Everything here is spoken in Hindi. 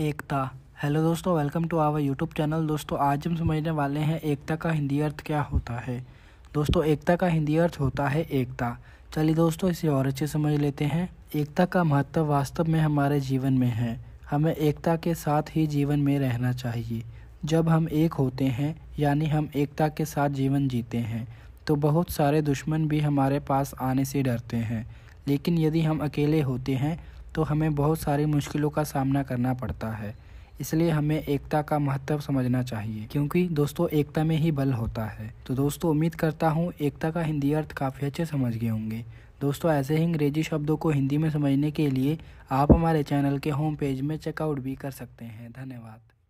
एकता हेलो दोस्तों welcome to our YouTube channel दोस्तों आज हम समझने वाले हैं एकता का हिंदी अर्थ क्या होता है दोस्तों एकता का हिंदी अर्थ होता है एकता चलिए दोस्तों इसे और अच्छे समझ लेते हैं एकता का महत्व वास्तव में हमारे जीवन में है हमें एकता के साथ ही जीवन में रहना चाहिए जब हम एक होते हैं यानी हम एकता के साथ जीवन जीते हैं तो बहुत सारे दुश्मन भी हमारे पास आने से डरते हैं लेकिन यदि हम अकेले होते हैं तो हमें बहुत सारी मुश्किलों का सामना करना पड़ता है इसलिए हमें एकता का महत्व समझना चाहिए क्योंकि दोस्तों एकता में ही बल होता है तो दोस्तों उम्मीद करता हूँ एकता का हिंदी अर्थ काफ़ी अच्छे समझ गए होंगे दोस्तों ऐसे ही अंग्रेजी शब्दों को हिंदी में समझने के लिए आप हमारे चैनल के होम पेज में चेकआउट भी कर सकते हैं धन्यवाद